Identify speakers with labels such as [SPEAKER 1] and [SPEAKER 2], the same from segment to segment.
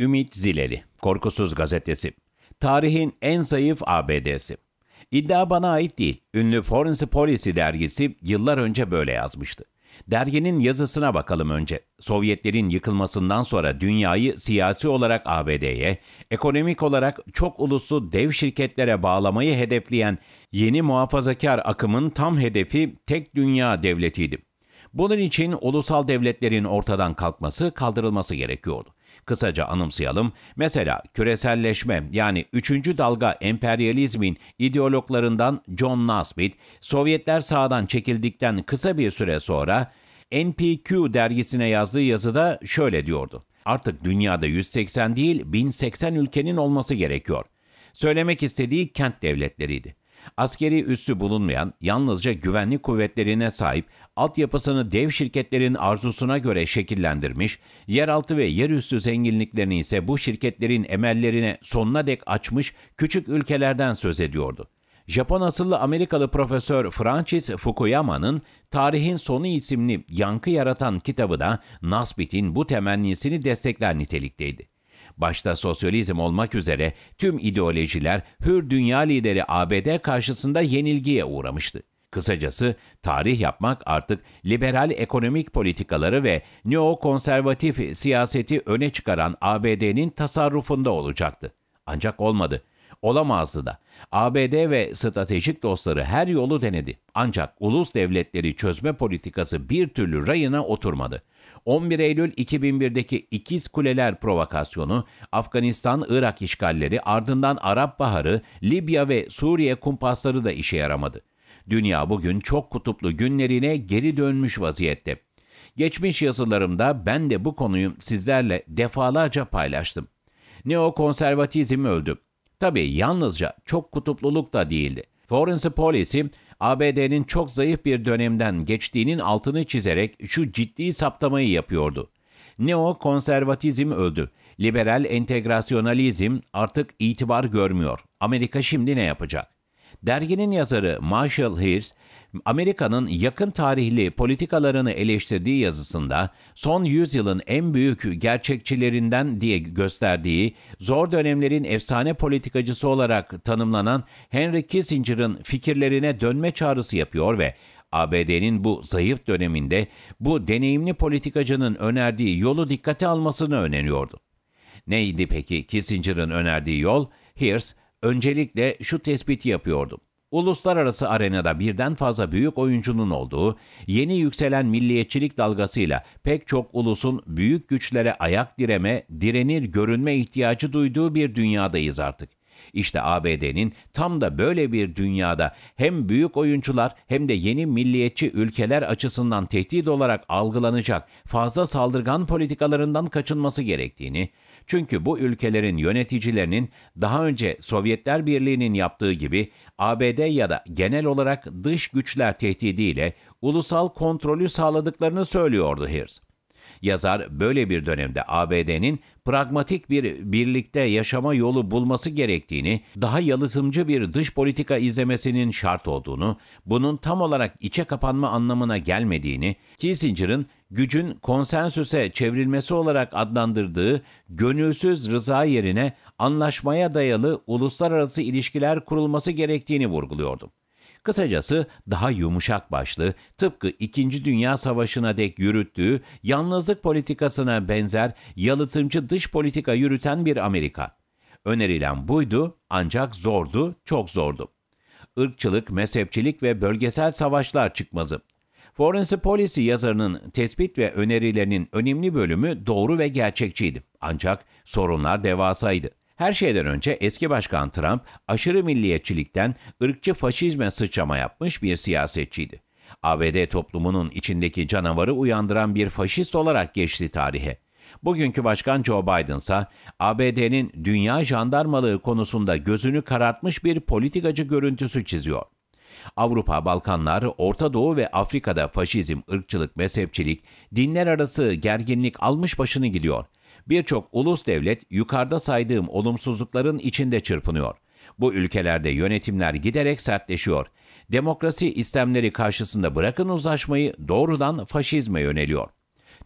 [SPEAKER 1] Ümit Zileri, Korkusuz Gazetesi. Tarihin en zayıf ABD'si. İddia bana ait değil. Ünlü Foreign Policy dergisi yıllar önce böyle yazmıştı. Derginin yazısına bakalım önce. Sovyetlerin yıkılmasından sonra dünyayı siyasi olarak ABD'ye, ekonomik olarak çok uluslu dev şirketlere bağlamayı hedefleyen yeni muhafazakar akımın tam hedefi tek dünya devletiydi. Bunun için ulusal devletlerin ortadan kalkması, kaldırılması gerekiyordu kısaca anımsayalım. Mesela küreselleşme yani 3. dalga emperyalizmin ideologlarından John Nasbit, Sovyetler sağdan çekildikten kısa bir süre sonra NPQ dergisine yazdığı yazıda şöyle diyordu. Artık dünyada 180 değil 1080 ülkenin olması gerekiyor. Söylemek istediği kent devletleriydi. Askeri üssü bulunmayan, yalnızca güvenlik kuvvetlerine sahip, altyapısını dev şirketlerin arzusuna göre şekillendirmiş, yeraltı ve yerüstü zenginliklerini ise bu şirketlerin emellerine sonuna dek açmış küçük ülkelerden söz ediyordu. Japon asıllı Amerikalı profesör Francis Fukuyama'nın Tarihin Sonu isimli yankı yaratan kitabı da Nasbit'in bu temennisini destekler nitelikteydi. Başta sosyalizm olmak üzere tüm ideolojiler hür dünya lideri ABD karşısında yenilgiye uğramıştı. Kısacası tarih yapmak artık liberal ekonomik politikaları ve neokonservatif siyaseti öne çıkaran ABD'nin tasarrufunda olacaktı. Ancak olmadı olamazdı da. ABD ve stratejik dostları her yolu denedi. Ancak ulus devletleri çözme politikası bir türlü rayına oturmadı. 11 Eylül 2001'deki İkiz Kuleler provokasyonu, Afganistan-Irak işgalleri, ardından Arap Baharı, Libya ve Suriye kumpasları da işe yaramadı. Dünya bugün çok kutuplu günlerine geri dönmüş vaziyette. Geçmiş yazılarımda ben de bu konuyu sizlerle defalarca paylaştım. Neokonservatizm öldü. Tabii yalnızca çok kutupluluk da değildi. Foreign polisi ABD'nin çok zayıf bir dönemden geçtiğinin altını çizerek şu ciddi saptamayı yapıyordu. Neo-konservatizm öldü. Liberal entegrasyonalizm artık itibar görmüyor. Amerika şimdi ne yapacak? Derginin yazarı Marshall Hears, Amerika'nın yakın tarihli politikalarını eleştirdiği yazısında son yüzyılın en büyük gerçekçilerinden diye gösterdiği, zor dönemlerin efsane politikacısı olarak tanımlanan Henry Kissinger'ın fikirlerine dönme çağrısı yapıyor ve ABD'nin bu zayıf döneminde bu deneyimli politikacının önerdiği yolu dikkate almasını öneriyordu. Neydi peki Kissinger'ın önerdiği yol? Hears, Öncelikle şu tespiti yapıyordum. Uluslararası arenada birden fazla büyük oyuncunun olduğu, yeni yükselen milliyetçilik dalgasıyla pek çok ulusun büyük güçlere ayak direme, direnir görünme ihtiyacı duyduğu bir dünyadayız artık. İşte ABD'nin tam da böyle bir dünyada hem büyük oyuncular hem de yeni milliyetçi ülkeler açısından tehdit olarak algılanacak fazla saldırgan politikalarından kaçınması gerektiğini, çünkü bu ülkelerin yöneticilerinin daha önce Sovyetler Birliği'nin yaptığı gibi ABD ya da genel olarak dış güçler tehdidiyle ulusal kontrolü sağladıklarını söylüyordu Hirsch. Yazar böyle bir dönemde ABD'nin pragmatik bir birlikte yaşama yolu bulması gerektiğini, daha yalıtımcı bir dış politika izlemesinin şart olduğunu, bunun tam olarak içe kapanma anlamına gelmediğini, Kissinger'ın gücün konsensüse çevrilmesi olarak adlandırdığı gönülsüz rıza yerine anlaşmaya dayalı uluslararası ilişkiler kurulması gerektiğini vurguluyordu. Kısacası daha yumuşak başlı, tıpkı 2. Dünya Savaşı'na dek yürüttüğü yalnızlık politikasına benzer yalıtımcı dış politika yürüten bir Amerika. Önerilen buydu ancak zordu, çok zordu. Irkçılık, mezhepçilik ve bölgesel savaşlar çıkmazı. Foreign Policy yazarının tespit ve önerilerinin önemli bölümü doğru ve gerçekçiydi. Ancak sorunlar devasaydı. Her şeyden önce eski başkan Trump aşırı milliyetçilikten ırkçı faşizme sıçrama yapmış bir siyasetçiydi. ABD toplumunun içindeki canavarı uyandıran bir faşist olarak geçti tarihe. Bugünkü başkan Joe Biden ise ABD'nin dünya jandarmalığı konusunda gözünü karartmış bir politikacı görüntüsü çiziyor. Avrupa, Balkanlar, Orta Doğu ve Afrika'da faşizm, ırkçılık, mezhepçilik, dinler arası gerginlik almış başını gidiyor.'' Birçok ulus devlet yukarıda saydığım olumsuzlukların içinde çırpınıyor. Bu ülkelerde yönetimler giderek sertleşiyor. Demokrasi istemleri karşısında bırakın uzlaşmayı doğrudan faşizme yöneliyor.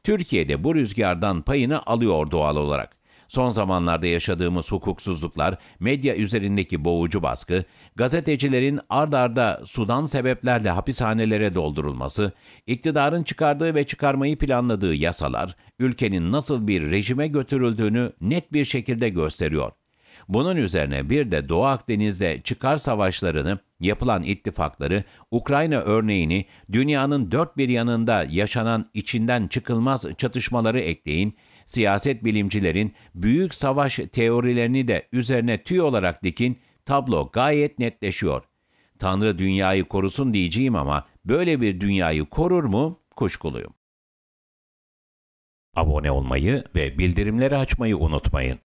[SPEAKER 1] Türkiye de bu rüzgardan payını alıyor doğal olarak. Son zamanlarda yaşadığımız hukuksuzluklar, medya üzerindeki boğucu baskı, gazetecilerin ard arda sudan sebeplerle hapishanelere doldurulması, iktidarın çıkardığı ve çıkarmayı planladığı yasalar, ülkenin nasıl bir rejime götürüldüğünü net bir şekilde gösteriyor. Bunun üzerine bir de Doğu Akdeniz'de çıkar savaşlarını, yapılan ittifakları, Ukrayna örneğini, dünyanın dört bir yanında yaşanan içinden çıkılmaz çatışmaları ekleyin, siyaset bilimcilerin büyük savaş teorilerini de üzerine tüy olarak dikin, tablo gayet netleşiyor. Tanrı dünyayı korusun diyeceğim ama böyle bir dünyayı korur mu? Kuşkuluyum. Abone olmayı ve bildirimleri açmayı unutmayın.